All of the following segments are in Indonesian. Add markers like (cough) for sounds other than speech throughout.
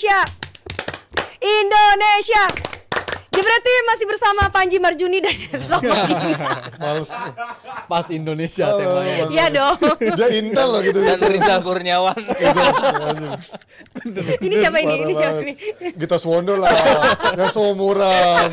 Indonesia Indonesia Ya berarti masih bersama Panji Marjuni dan (laughs) Sosok Pas Indonesia oh, temanya. Iya dong. Dia intel loh gitu. Dan Riza Kurniawan. (laughs) Iya, ini siapa ini? Ini siapa ini? Kita Swondo lah. Ya seumuran.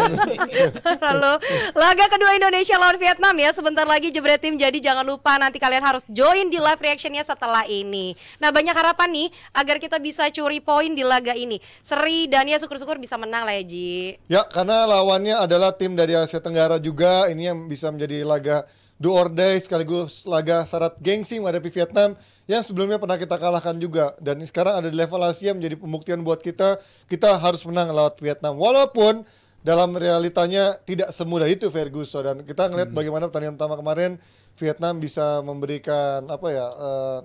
Lalu laga kedua Indonesia lawan Vietnam ya sebentar lagi jebret tim. Jadi jangan lupa nanti kalian harus join di live reactionnya setelah ini. Nah banyak harapan nih agar kita bisa curi poin di laga ini. Seri dan ya syukur-syukur bisa menang lah ya Ji. Ya karena karena lawannya adalah tim dari Asia Tenggara juga. Ini yang bisa menjadi laga do or die sekaligus laga syarat gengsi menghadapi Vietnam yang sebelumnya pernah kita kalahkan juga dan sekarang ada di level Asia menjadi pembuktian buat kita kita harus menang lewat Vietnam walaupun dalam realitanya tidak semudah itu Ferguson dan kita ngelihat hmm. bagaimana pertandingan pertama kemarin Vietnam bisa memberikan apa ya uh,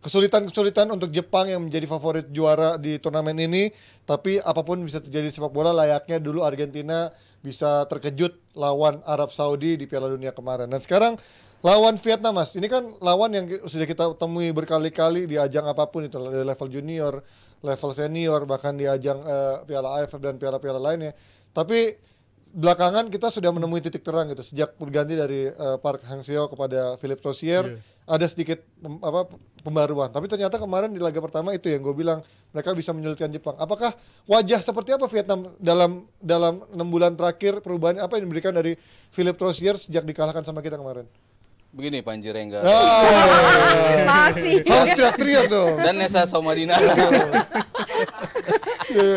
kesulitan-kesulitan untuk Jepang yang menjadi favorit juara di turnamen ini. Tapi apapun bisa terjadi sepak bola, layaknya dulu Argentina bisa terkejut lawan Arab Saudi di Piala Dunia kemarin. Dan sekarang lawan Vietnam mas, ini kan lawan yang sudah kita temui berkali-kali di ajang apapun itu, dari level junior, level senior, bahkan di ajang uh, Piala AFF dan piala-piala lainnya. Tapi belakangan kita sudah menemui titik terang gitu sejak berganti dari uh, Park Hang Seo kepada Philip Rosier yeah. ada sedikit um, apa pembaruan tapi ternyata kemarin di laga pertama itu yang gue bilang mereka bisa menyulitkan Jepang apakah wajah seperti apa Vietnam dalam dalam enam bulan terakhir perubahan apa yang diberikan dari Philip Rosier sejak dikalahkan sama kita kemarin Begini Panji Rengga. Oh, Masih. Harus teriak-teriak dong. Dan Nesa Somadina.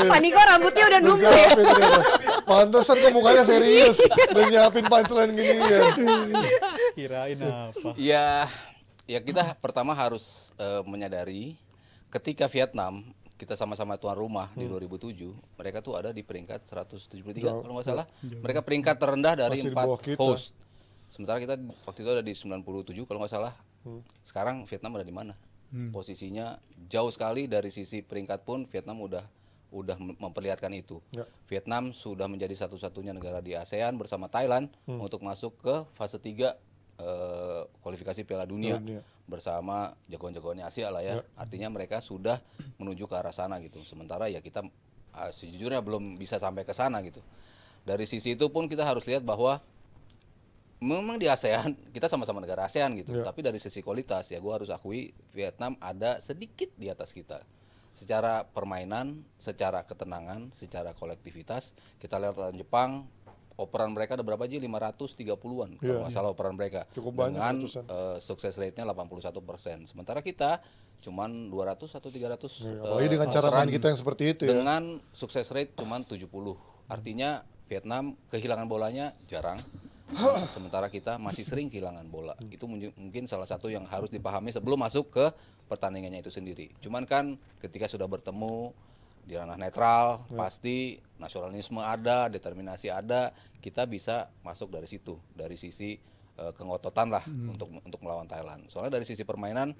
Paniko rambutnya udah numbuh ya. Pantesan kok mukanya serius dan nyiapin punchline gini ya. Kirain apa? Ya, ya kita pertama harus uh, menyadari ketika Vietnam kita sama-sama tuan rumah hmm. di 2007, mereka tuh ada di peringkat 173 jauh, kalau nggak salah. Jauh. Mereka peringkat terendah dari empat host. Sementara kita waktu itu ada di 97 kalau nggak salah. Hmm. Sekarang Vietnam ada di mana? Hmm. Posisinya jauh sekali dari sisi peringkat pun Vietnam udah udah memperlihatkan itu. Ya. Vietnam sudah menjadi satu-satunya negara di ASEAN bersama Thailand hmm. untuk masuk ke fase 3 uh, eh, kualifikasi Piala Dunia, Dunia. bersama jagoan-jagoannya Asia lah ya. ya. Artinya mereka sudah menuju ke arah sana gitu. Sementara ya kita ah, sejujurnya belum bisa sampai ke sana gitu. Dari sisi itu pun kita harus lihat bahwa memang di ASEAN (laughs) kita sama-sama negara ASEAN gitu, ya. tapi dari sisi kualitas ya gue harus akui Vietnam ada sedikit di atas kita secara permainan, secara ketenangan, secara kolektivitas. Kita lihat lawan Jepang, operan mereka ada berapa lima 530-an yeah, kalau masalah iya. operan mereka. Cukup Dengan banyak, uh, eh, sukses rate-nya persen, Sementara kita cuman 200 atau 300. Yeah, uh, dengan cara main kita yang seperti itu ya. Dengan sukses rate cuman 70. Artinya Vietnam kehilangan bolanya jarang sementara kita masih sering kehilangan bola itu mungkin salah satu yang harus dipahami sebelum masuk ke pertandingannya itu sendiri cuman kan ketika sudah bertemu di ranah netral ya. pasti nasionalisme ada determinasi ada kita bisa masuk dari situ dari sisi uh, kengototan lah hmm. untuk untuk melawan Thailand soalnya dari sisi permainan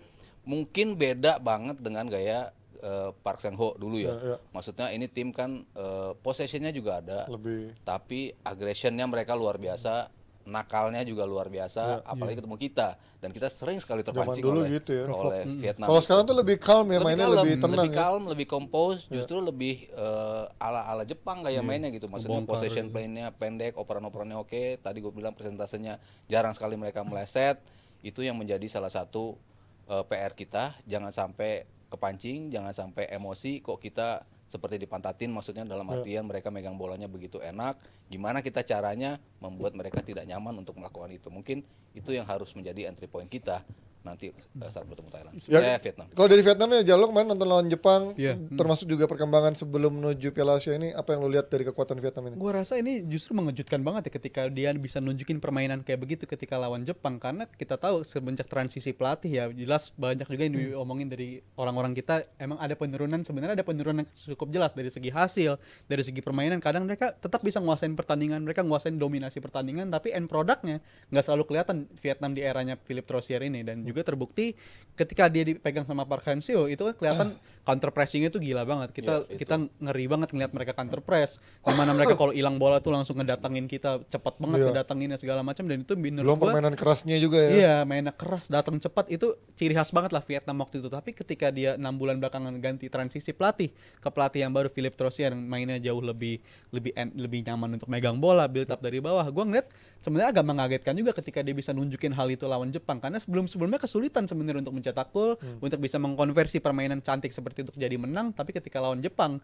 mungkin beda banget dengan gaya eh, Park Sang Ho dulu ya. Ya, ya maksudnya ini tim kan uh, possessionnya juga ada lebih tapi aggressionnya mereka luar biasa nakalnya juga luar biasa, yeah, iya. apalagi yeah. ketemu kita dan kita sering sekali terpancing dulu oleh gitu ya, oleh hmm. Vietnam. Kalau sekarang tuh lebih calm ya lebih mainnya calm, lebih tenang. Lebih ya. calm, ya? lebih compose, iya. justru yeah. lebih uh, ala-ala Jepang kayak yeah. mainnya gitu. Maksudnya possession play-nya pendek, operan-operannya oke. Tadi gue bilang presentasenya jarang sekali mereka meleset. Itu yang menjadi salah satu uh, eh, PR kita, jangan sampai kepancing, jangan sampai emosi kok kita seperti di Pantatin maksudnya dalam ya. artian mereka megang bolanya begitu enak gimana kita caranya membuat mereka tidak nyaman untuk melakukan itu mungkin itu yang harus menjadi entry point kita nanti eh, saat bertemu Thailand. Ya, eh, Vietnam. Kalau dari Vietnam ya Jalur main nonton lawan Jepang, yeah. termasuk juga perkembangan sebelum menuju Piala Asia ini, apa yang lo lihat dari kekuatan Vietnam ini? Gua rasa ini justru mengejutkan banget ya ketika dia bisa nunjukin permainan kayak begitu ketika lawan Jepang karena kita tahu semenjak transisi pelatih ya jelas banyak juga yang hmm. diomongin dari orang-orang kita emang ada penurunan sebenarnya ada penurunan cukup jelas dari segi hasil, dari segi permainan kadang mereka tetap bisa nguasain pertandingan, mereka nguasain dominasi pertandingan tapi end produknya nggak selalu kelihatan Vietnam di eranya Philip Trossier ini dan juga juga terbukti ketika dia dipegang sama Park Hang Seo itu kan kelihatan uh. counter pressingnya tuh gila banget. Kita yes, iya, kita ngeri banget ngeliat mereka counter press. Gimana mereka kalau hilang bola tuh langsung ngedatangin kita cepat banget yeah. ngedatanginnya segala macam dan itu bener Belum gua, permainan kerasnya juga ya. Iya, mainnya keras, datang cepat itu ciri khas banget lah Vietnam waktu itu. Tapi ketika dia enam bulan belakangan ganti transisi pelatih ke pelatih yang baru Philip Trossier yang mainnya jauh lebih lebih lebih nyaman untuk megang bola, build up dari bawah. gue ngeliat sebenarnya agak mengagetkan juga ketika dia bisa nunjukin hal itu lawan Jepang karena sebelum sebelumnya kesulitan sebenarnya untuk mencetak gol hmm. untuk bisa mengkonversi permainan cantik seperti untuk jadi menang tapi ketika lawan Jepang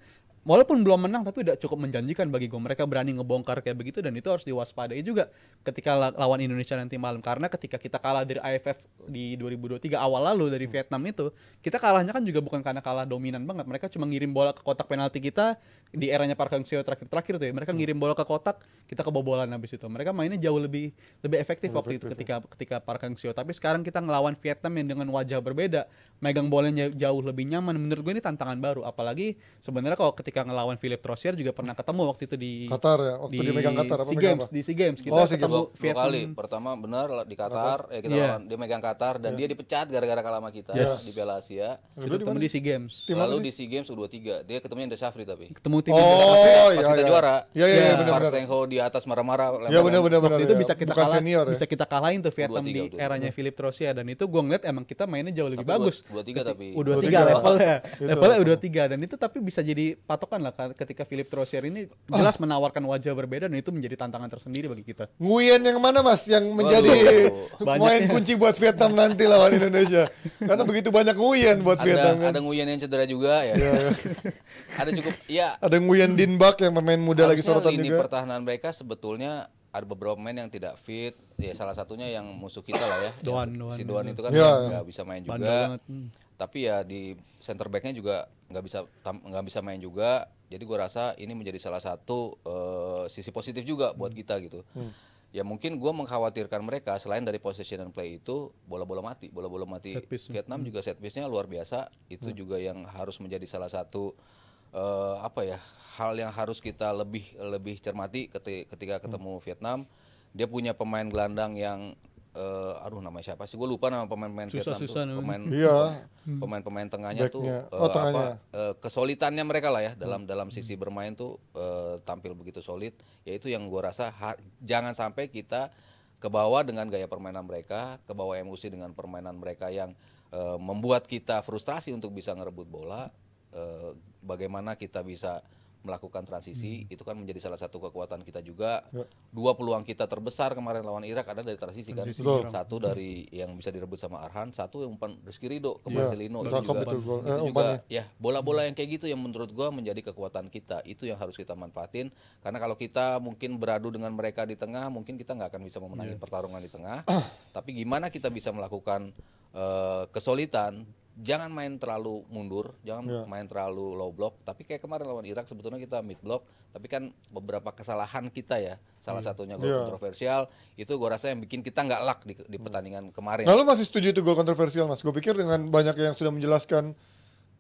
walaupun belum menang tapi udah cukup menjanjikan bagi gue mereka berani ngebongkar kayak begitu dan itu harus diwaspadai juga ketika lawan Indonesia nanti malam karena ketika kita kalah dari AFF di 2023 awal lalu dari hmm. Vietnam itu kita kalahnya kan juga bukan karena kalah dominan banget mereka cuma ngirim bola ke kotak penalti kita di eranya Park Hang Seo terakhir-terakhir tuh ya mereka hmm. ngirim bola ke kotak kita kebobolan habis itu mereka mainnya jauh lebih lebih efektif waktu itu ketika ya. ketika Park Hang Seo tapi sekarang kita ngelawan Vietnam yang dengan wajah berbeda megang bolanya jauh lebih nyaman menurut gue ini tantangan baru apalagi sebenarnya kalau ketika ketika ngelawan Philip Trossier juga pernah ketemu waktu itu di Qatar ya, waktu di, dia megang Qatar apa SEA Games, apa? di SEA Games kita oh, SEA ketemu Games. Vietnam. Dua kali. Pertama benar di Qatar, Qatar. ya eh, kita yeah. lawan iya. dia megang Qatar dan yeah. dia dipecat gara-gara kalah sama kita yes. di Piala Asia. Lalu ketemu di SEA Games. Tim Lalu di SEA Games U23 dia ketemunya Indra Safri tapi. Ketemu tim oh, Indra Safri iya, pas kita iya. juara. Iya iya, ya benar benar. di atas marah-marah Iya benar benar benar. Itu bisa kita kalah, ya. bisa kita kalahin tuh Vietnam di eranya Philip Trossier dan itu gua ngeliat emang kita mainnya jauh lebih bagus. U23 tapi. U23 levelnya. Levelnya U23 dan itu tapi bisa jadi patokan lah ketika Philip Trossier ini jelas ah. menawarkan wajah berbeda dan itu menjadi tantangan tersendiri bagi kita. Nguyen yang mana mas yang menjadi Waduh, main ya. kunci buat Vietnam nanti lawan Indonesia karena begitu banyak Nguyen buat ada, Vietnam. Kan? Ada Nguyen yang cedera juga ya. Iya. ada cukup ya. Ada Nguyen Dinbak yang pemain muda lagi sorotan lini juga. pertahanan mereka sebetulnya ada beberapa pemain yang tidak fit ya salah satunya yang musuh kita lah ya Doan, Doan, si Doan itu kan iya, iya. nggak ya, ya. bisa main juga hmm. tapi ya di center backnya juga nggak bisa nggak bisa main juga jadi gue rasa ini menjadi salah satu uh, sisi positif juga hmm. buat hmm. kita gitu hmm. ya mungkin gue mengkhawatirkan mereka selain dari possession and play itu bola-bola mati bola-bola mati set Vietnam hmm. juga set piece-nya luar biasa itu hmm. juga yang harus menjadi salah satu uh, apa ya hal yang harus kita lebih lebih cermati ketika hmm. ketemu hmm. Vietnam. Dia punya pemain gelandang yang uh, aduh namanya siapa sih? Gue lupa nama pemain-pemain Vietnam susah, tuh. Pemain iya. Hmm. pemain-pemain tengahnya tuh uh, apa uh, kesolitannya mereka lah ya dalam hmm. dalam sisi hmm. bermain tuh uh, tampil begitu solid. Yaitu yang gue rasa jangan sampai kita ke bawah dengan gaya permainan mereka, ke bawah emosi dengan permainan mereka yang uh, membuat kita frustrasi untuk bisa ngerebut bola Eh, bagaimana kita bisa melakukan transisi hmm. itu kan menjadi salah satu kekuatan kita juga. Ya. Dua peluang kita terbesar kemarin lawan Irak ada dari transisi kan. Betul. Satu dari yang bisa direbut sama Arhan, satu yang umpan Rizky Rido ke ya. Marcelino itu juga. Itu, eh, juga ya bola-bola yang kayak gitu yang menurut gua menjadi kekuatan kita. Itu yang harus kita manfaatin karena kalau kita mungkin beradu dengan mereka di tengah, mungkin kita nggak akan bisa memenangi ya. pertarungan di tengah. Tapi gimana kita bisa melakukan uh, kesulitan jangan main terlalu mundur, jangan yeah. main terlalu low block. Tapi kayak kemarin lawan Irak sebetulnya kita mid block, tapi kan beberapa kesalahan kita ya, salah yeah. satunya gol yeah. kontroversial itu gue rasa yang bikin kita nggak luck di, di iya. pertandingan yeah. kemarin. Lalu nah, masih setuju itu gol kontroversial mas? Gue pikir dengan banyak yang sudah menjelaskan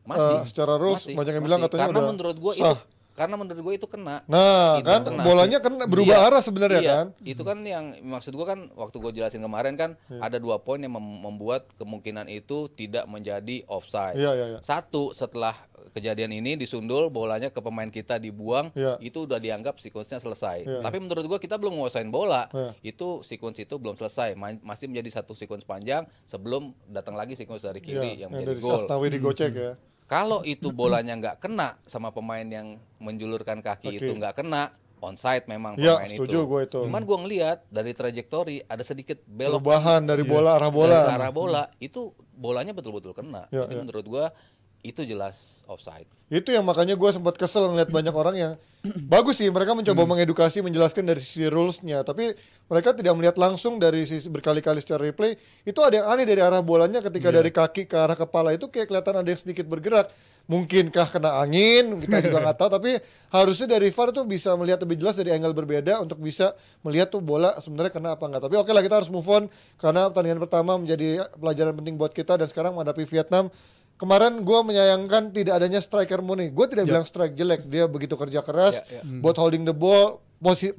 masih uh, secara rules banyak yang masih. bilang katanya karena udah menurut gue itu karena menurut gue itu kena. Nah, itu kan kena. bolanya kena berubah iya, arah sebenarnya iya, kan. Itu kan yang maksud gue kan waktu gue jelasin kemarin kan iya. ada dua poin yang membuat kemungkinan itu tidak menjadi offside. Iya, iya, iya. Satu, setelah kejadian ini disundul bolanya ke pemain kita dibuang, iya. itu udah dianggap sekuensnya selesai. Iya. Tapi menurut gue kita belum menguasai bola. Iya. Itu sekuens itu belum selesai, Ma masih menjadi satu sekuens panjang sebelum datang lagi sekuens dari kiri iya, yang, yang menjadi dari gol. digocek hmm. ya. Kalau itu bolanya nggak kena sama pemain yang menjulurkan kaki okay. itu nggak kena, onside memang ya, pemain setuju itu. Gue itu. Cuman gue ngelihat dari trajektori ada sedikit belok perubahan dari bola arah iya, bola. Dari arah bola hmm. itu bolanya betul-betul kena. Ya, Jadi ya. menurut gue itu jelas offside. Itu yang makanya gue sempat kesel ngeliat banyak orang yang (clears throat) bagus sih mereka mencoba hmm. mengedukasi menjelaskan dari sisi rulesnya, tapi mereka tidak melihat langsung dari sisi berkali-kali secara replay. Itu ada yang aneh dari arah bolanya ketika yeah. dari kaki ke arah kepala itu kayak kelihatan ada yang sedikit bergerak. Mungkinkah kena angin? Kita juga nggak tahu. Tapi harusnya dari VAR tuh bisa melihat lebih jelas dari angle berbeda untuk bisa melihat tuh bola sebenarnya kena apa nggak. Tapi oke okay lah kita harus move on karena pertandingan pertama menjadi pelajaran penting buat kita dan sekarang menghadapi Vietnam kemarin gue menyayangkan tidak adanya striker Muni. Gue tidak yeah. bilang striker jelek, dia begitu kerja keras yeah, yeah. Hmm. buat holding the ball,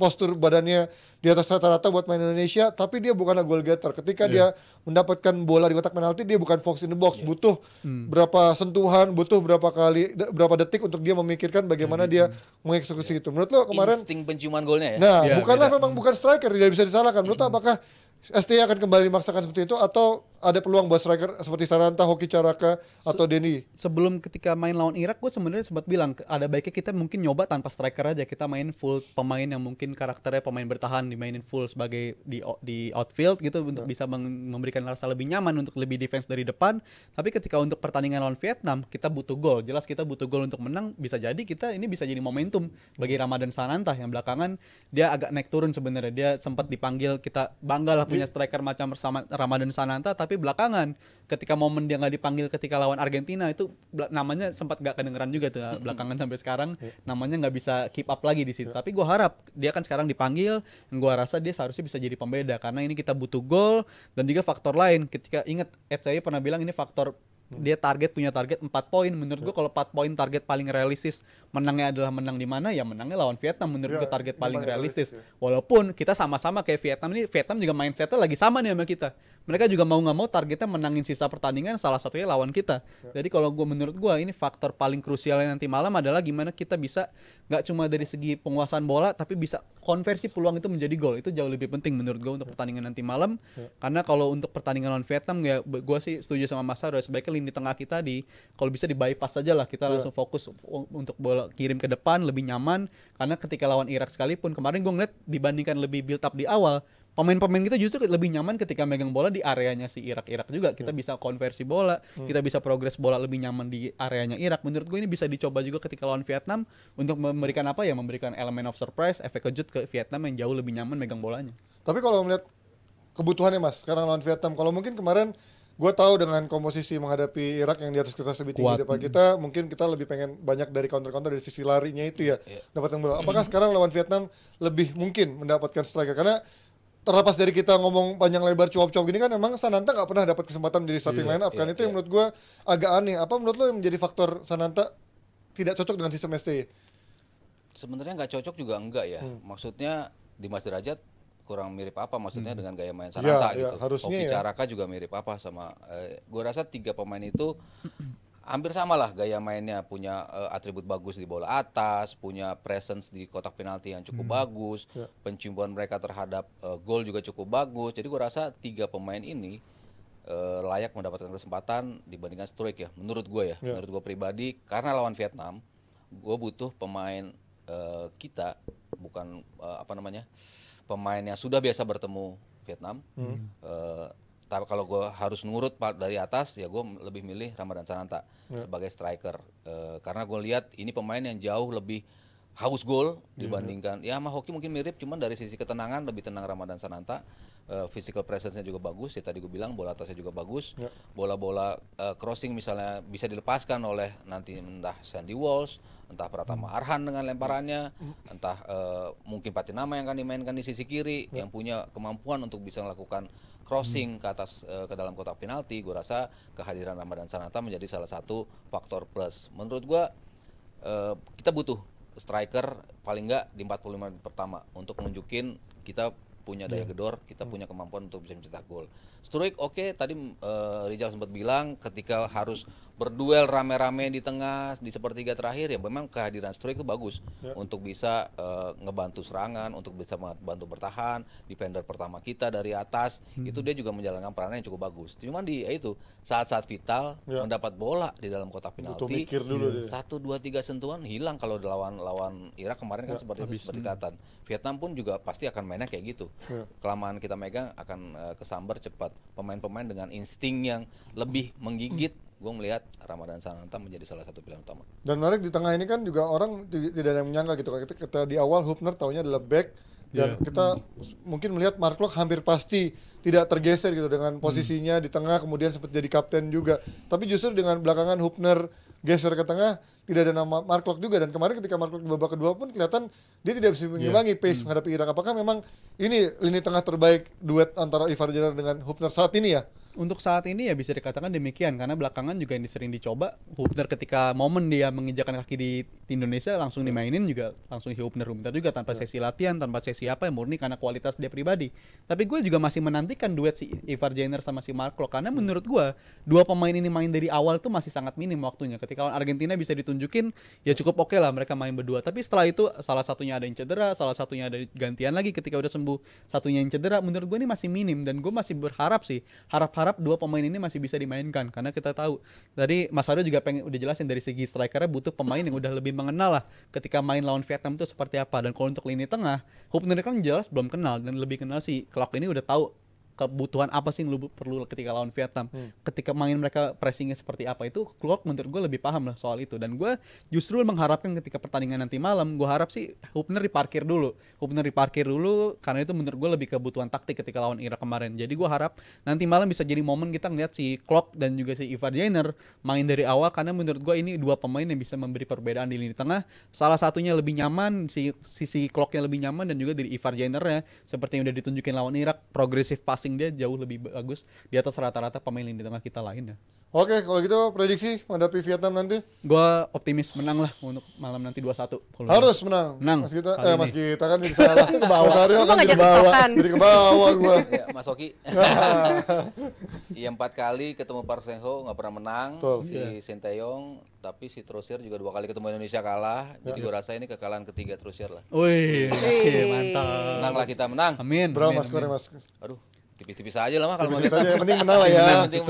postur badannya di atas rata-rata buat main Indonesia, tapi dia bukanlah goal getter. Ketika yeah. dia mendapatkan bola di kotak penalti, dia bukan fox in the box, yeah. butuh hmm. berapa sentuhan, butuh berapa kali berapa detik untuk dia memikirkan bagaimana hmm. dia mengeksekusi yeah. itu. Menurut lo kemarin insting penciuman golnya ya? Nah, yeah, bukanlah yeah. memang hmm. bukan striker, Dia bisa disalahkan. Menurut hmm. apakah STI akan kembali memaksakan seperti itu atau ada peluang buat striker seperti Sananta, Hoki Caraka atau Se Denny? Sebelum ketika main lawan Irak, gue sebenarnya sempat bilang ada baiknya kita mungkin nyoba tanpa striker aja kita main full pemain yang mungkin karakternya pemain bertahan dimainin full sebagai di di outfield gitu untuk nah. bisa memberikan rasa lebih nyaman untuk lebih defense dari depan. Tapi ketika untuk pertandingan lawan Vietnam kita butuh gol, jelas kita butuh gol untuk menang. Bisa jadi kita ini bisa jadi momentum bagi Ramadan Sananta yang belakangan dia agak naik turun sebenarnya dia sempat dipanggil kita bangga lah punya striker macam sama Ramadan Sananta tapi belakangan ketika momen dia nggak dipanggil ketika lawan Argentina itu namanya sempat nggak kedengeran juga tuh belakangan sampai sekarang namanya nggak bisa keep up lagi di situ. Tapi gue harap dia kan sekarang dipanggil, gue rasa dia seharusnya bisa jadi pembeda karena ini kita butuh gol dan juga faktor lain ketika ingat FCI pernah bilang ini faktor Hmm. dia target punya target 4 poin menurut gua hmm. kalau 4 poin target paling realistis menangnya adalah menang di mana ya menangnya lawan Vietnam menurut ya, gue target paling realistis, realistis. Ya. walaupun kita sama-sama kayak Vietnam ini Vietnam juga mindsetnya lagi sama nih sama kita mereka juga mau nggak mau targetnya menangin sisa pertandingan salah satunya lawan kita. Ya. Jadi kalau gue menurut gue ini faktor paling krusialnya nanti malam adalah gimana kita bisa nggak cuma dari segi penguasaan bola tapi bisa konversi peluang itu menjadi gol. Itu jauh lebih penting menurut gue untuk ya. pertandingan nanti malam. Ya. Karena kalau untuk pertandingan lawan Vietnam ya gue sih setuju sama Mas Sardo sebaiknya lini tengah kita di kalau bisa di bypass aja lah kita langsung fokus untuk bola kirim ke depan lebih nyaman karena ketika lawan Irak sekalipun kemarin gue ngeliat dibandingkan lebih build up di awal pemain-pemain kita justru lebih nyaman ketika megang bola di areanya si Irak-Irak juga. Kita hmm. bisa konversi bola, hmm. kita bisa progres bola lebih nyaman di areanya Irak. Menurut gue ini bisa dicoba juga ketika lawan Vietnam untuk memberikan apa ya? Memberikan elemen of surprise, efek kejut ke Vietnam yang jauh lebih nyaman megang bolanya. Tapi kalau melihat kebutuhannya Mas, sekarang lawan Vietnam kalau mungkin kemarin gue tahu dengan komposisi menghadapi Irak yang di atas kita lebih tinggi daripada hmm. kita, mungkin kita lebih pengen banyak dari counter-counter dari sisi larinya itu ya yeah. dapatkan bola. Apakah hmm. sekarang lawan Vietnam lebih mungkin mendapatkan striker? Karena terlepas dari kita ngomong panjang lebar cuap-cuap gini kan emang Sananta nggak pernah dapat kesempatan menjadi starting yeah, line up kan yeah, itu yeah. yang iya. menurut gue agak aneh apa menurut lo yang menjadi faktor Sananta tidak cocok dengan sistem STY sebenarnya nggak cocok juga enggak ya hmm. maksudnya Mas Derajat kurang mirip apa maksudnya hmm. dengan gaya main iya, Sananta yeah, gitu yeah, harusnya Kopi ya. juga mirip apa sama eh, gue rasa tiga pemain itu hampir sama lah gaya mainnya punya uh, atribut bagus di bola atas punya presence di kotak penalti yang cukup hmm. bagus ya. penciuman mereka terhadap uh, gol juga cukup bagus jadi gue rasa tiga pemain ini uh, layak mendapatkan kesempatan dibandingkan strike ya menurut gue ya, ya. menurut gue pribadi karena lawan Vietnam gue butuh pemain uh, kita bukan uh, apa namanya pemain yang sudah biasa bertemu Vietnam hmm. uh, tapi kalau gue harus nurut dari atas ya gue lebih milih Ramadan Sananta ya. sebagai striker e, karena gue lihat ini pemain yang jauh lebih haus gol iya, dibandingkan ya. ya sama hoki mungkin mirip cuman dari sisi ketenangan lebih tenang Ramadan Sananta Eh, physical presence-nya juga bagus ya tadi gue bilang bola atasnya juga bagus ya. bola-bola uh, crossing misalnya bisa dilepaskan oleh nanti entah Sandy Walls, entah Pratama hmm. Arhan dengan lemparannya hmm. Hmm. entah uh, mungkin Patinama yang akan dimainkan di sisi kiri yeah. yang punya kemampuan untuk bisa melakukan crossing hmm. ke atas uh, ke dalam kotak penalti gue rasa kehadiran Ramadan Sananta menjadi salah satu faktor plus menurut gue uh, kita butuh striker paling nggak di 45 menit pertama untuk menunjukin kita punya daya iya. gedor, kita hmm. punya kemampuan untuk bisa mencetak gol. Struik oke okay, tadi uh, eh, Rizal sempat bilang ketika harus berduel rame-rame di tengah di sepertiga terakhir ya memang kehadiran Struik itu bagus ya. untuk bisa uh, ngebantu serangan, untuk bisa membantu bertahan, defender pertama kita dari atas hmm. itu dia juga menjalankan perannya yang cukup bagus. Cuman di ya itu saat-saat vital ya. mendapat bola di dalam kotak penalti hmm. satu dua tiga sentuhan hilang kalau lawan lawan Irak kemarin kan ya, kan seperti habis. itu seperti hmm. Vietnam pun juga pasti akan mainnya kayak gitu. Ya. Kelamaan kita megang akan uh, kesambar cepat pemain-pemain dengan insting yang lebih menggigit gue melihat Ramadan Sananta menjadi salah satu pilihan utama. Dan menarik di tengah ini kan juga orang tidak ada yang menyangka gitu. Kita, kita di awal Hubner taunya adalah back, dan yeah. kita mungkin melihat Mark Klok hampir pasti tidak tergeser gitu dengan hmm. posisinya hmm. di tengah kemudian sempat jadi kapten juga tapi justru dengan belakangan Hubner geser ke tengah tidak ada nama Mark Klok juga dan kemarin ketika Mark Klok di babak kedua pun kelihatan dia tidak bisa mengimbangi yeah. pace hmm. menghadapi Irak apakah memang ini lini tengah terbaik duet antara Ivar Jenner dengan Hubner saat ini ya untuk saat ini ya bisa dikatakan demikian karena belakangan juga ini sering dicoba Hubner ketika momen dia menginjakan kaki di Indonesia langsung dimainin juga langsung Hubner Hubner juga tanpa sesi latihan tanpa sesi apa yang murni karena kualitas dia pribadi. Tapi gue juga masih menantikan duet si Ivar Jenner sama si Marklo karena menurut gue dua pemain ini main dari awal tuh masih sangat minim waktunya. Ketika Argentina bisa ditunjukin ya cukup oke okay lah mereka main berdua. Tapi setelah itu salah satunya ada yang cedera, salah satunya ada gantian lagi ketika udah sembuh satunya yang cedera. Menurut gue ini masih minim dan gue masih berharap sih harap harap dua pemain ini masih bisa dimainkan karena kita tahu tadi Mas Ado juga pengen udah jelasin dari segi strikernya butuh pemain yang udah lebih mengenal lah ketika main lawan Vietnam itu seperti apa dan kalau untuk lini tengah Hubner kan jelas belum kenal dan lebih kenal si Clark ini udah tahu kebutuhan apa sih yang lu perlu ketika lawan Vietnam hmm. ketika main mereka pressingnya seperti apa itu Klopp menurut gue lebih paham lah soal itu dan gue justru mengharapkan ketika pertandingan nanti malam gue harap sih Hubner diparkir dulu Hubner diparkir dulu karena itu menurut gue lebih kebutuhan taktik ketika lawan Irak kemarin jadi gue harap nanti malam bisa jadi momen kita ngeliat si Klopp dan juga si Ivar Jenner main dari awal karena menurut gue ini dua pemain yang bisa memberi perbedaan di lini tengah salah satunya lebih nyaman si sisi yang lebih nyaman dan juga dari Ivar Jenner ya seperti yang udah ditunjukin lawan Irak progresif passing passing dia jauh lebih bagus di atas rata-rata pemain lini tengah kita lainnya. Oke, kalau gitu prediksi menghadapi Vietnam nanti? Gua optimis menang lah untuk malam nanti 2-1. Harus menang. Menang. Mas kita eh Mas kita kan jadi salah. ke (laughs) bawah. Mas Aryo kan jadi ke bawah. Jadi ke bawah gua. (laughs) Ya, Mas Oki. (laughs) Iya empat kali ketemu Park Ho nggak pernah menang. Tuh. Si yeah. Sinteyong tapi si Trusir juga dua kali ketemu Indonesia kalah. Yeah. Jadi gua rasa ini kekalahan ketiga Trusir lah. Wih, mantap. Menang lah kita menang. Amin. Berapa Mas Kore, Mas? Aduh, tipis-tipis aja lah mah kalau tipis gitu. aja yang menang (laughs) ya penting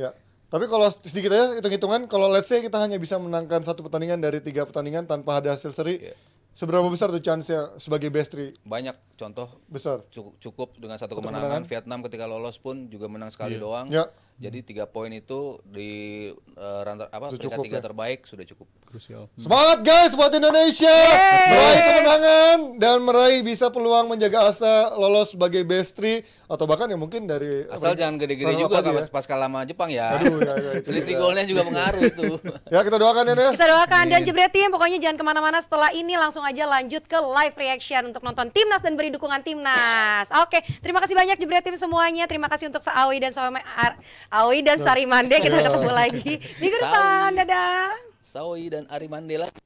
ya tapi kalau sedikit aja hitung-hitungan kalau let's say kita hanya bisa menangkan satu pertandingan dari tiga pertandingan tanpa ada hasil seri yeah. seberapa besar tuh chance-nya sebagai best three banyak contoh besar cukup, cukup dengan satu, kemenangan. kemenangan Vietnam ketika lolos pun juga menang sekali yeah. doang yeah jadi tiga poin itu di uh, eh, rantar apa sudah peringkat tiga ya? terbaik sudah cukup. Krusial. Hmm. Semangat guys buat Indonesia Yeay! meraih kemenangan dan meraih bisa peluang menjaga asa lolos sebagai best three atau bahkan yang mungkin dari asal apa, jangan gede-gede juga kan pas, ya? pas kalah sama Jepang ya. Aduh, ya, ya Selisih (laughs) golnya juga iya. mengaruh itu. (laughs) ya kita doakan ya Nes. Kita doakan dan iya. tim pokoknya jangan kemana-mana setelah ini langsung aja lanjut ke live reaction untuk nonton timnas dan beri dukungan timnas. Oke terima kasih banyak tim semuanya terima kasih untuk Saawi dan Saawi Aoi dan Sarimande kita ketemu lagi minggu depan. Dadah. Sawi dan Arimandela. lagi.